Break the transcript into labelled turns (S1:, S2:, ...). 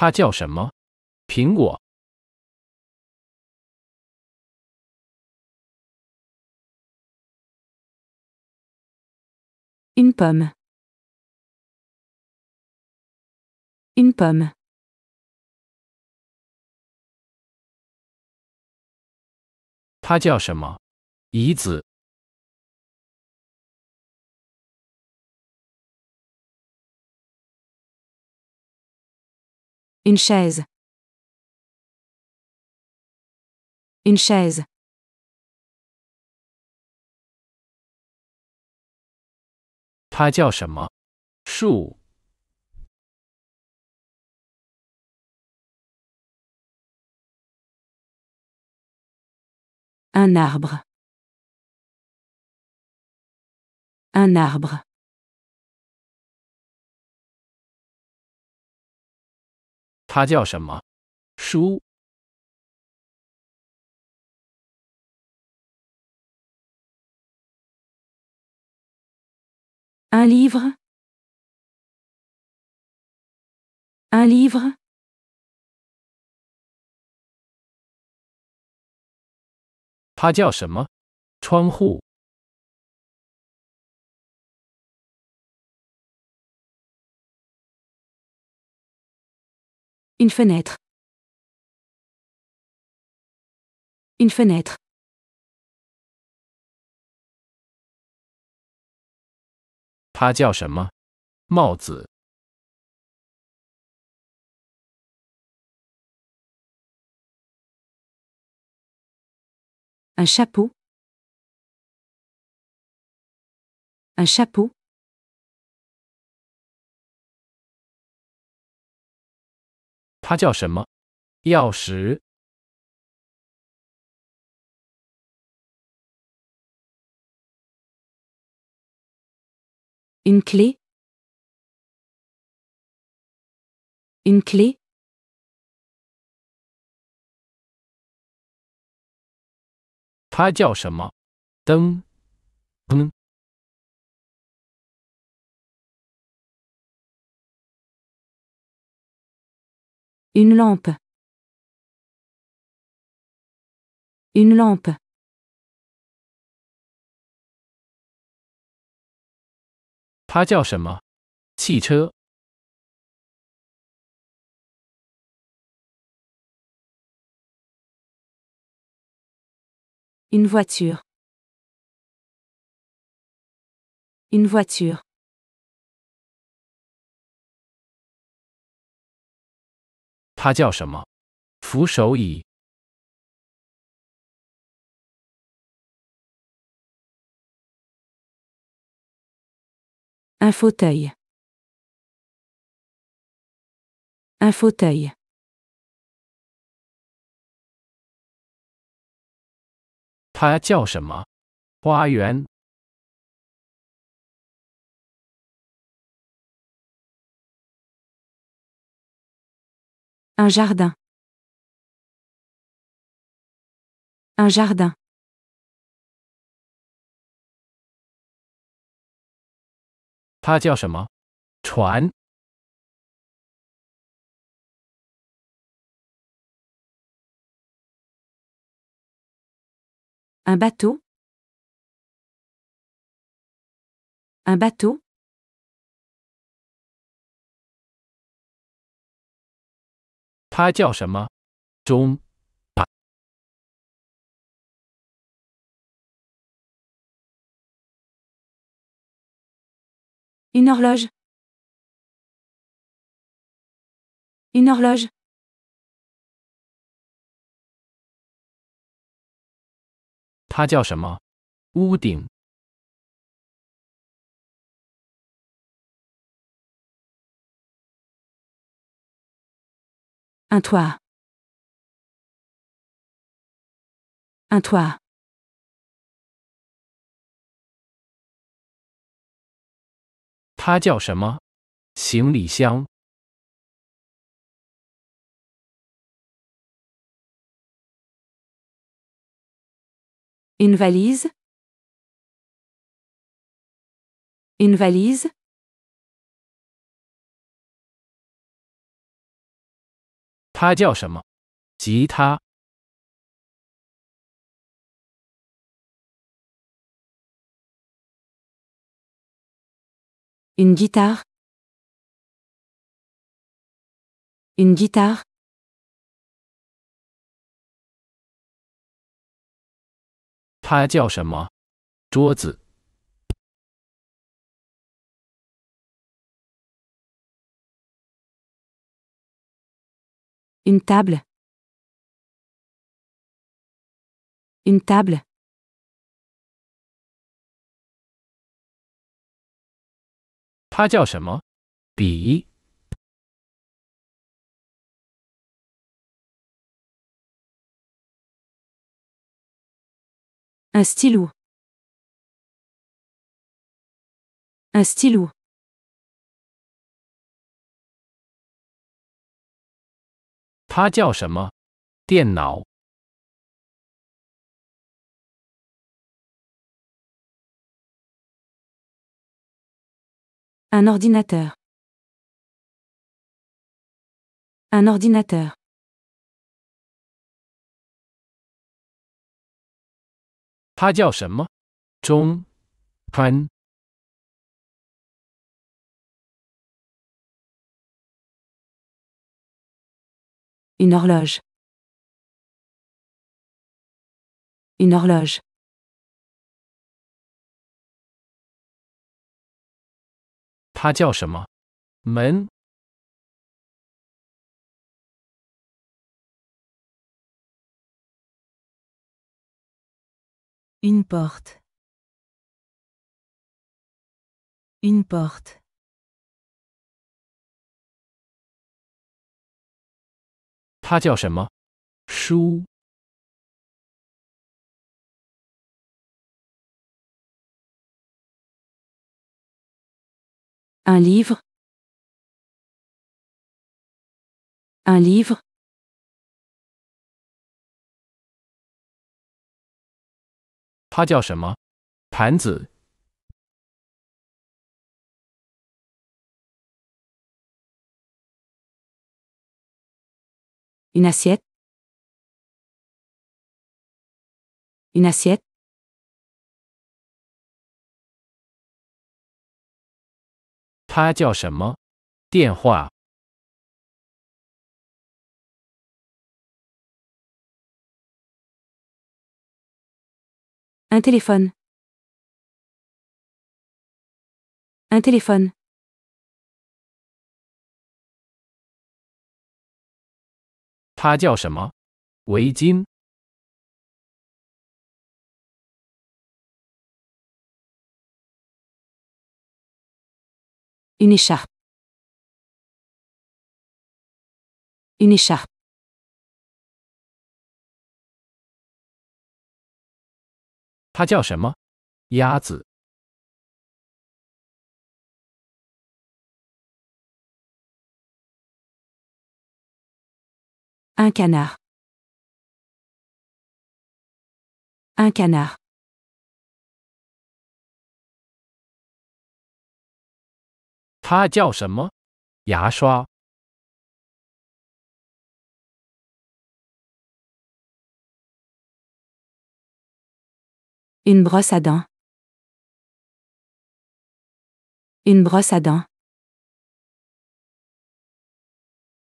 S1: 它叫什么？苹果。Une pomme。Une pomme。它叫什么？梨子。Une chaise. Une chaise. Un arbre. Un arbre. 它叫什么书？一本书？一本书？它叫什么？窗户。Une fenêtre. Une fenêtre. Un chapeau. Un chapeau. 它叫什么？钥匙。Une clé。Une clé。它叫什么？灯。灯。Une lampe. Une lampe. Une voiture. Une voiture. 它叫什么？扶手椅。un fauteuil。un fauteuil。它叫什么？花园。Un jardin. Un jardin. Un bateau. Un bateau. 他叫什么中。他把。叫什么屋顶？Un toit. Un toit. s'appelle Xing Li Une valise. Une valise. 他叫什么？吉他。Une guitare。Une guitare。它叫什么？桌子。Une table. Une table. Un stylo. Un stylo. 它叫什么？电脑。un ordinateur。un ordinateur。他叫什么？钟潘。Une horloge. Une horloge. Une porte. Une porte. 他叫什么？书。一本。一本。他叫什么？盘子。Une assiette. Une assiette. Un téléphone. Un téléphone. 它叫什么？围巾。Une écharpe。Une écharpe。它叫什么？鸭子。Un canard. Un canard. Er Une brosse à dents. Une brosse à dents.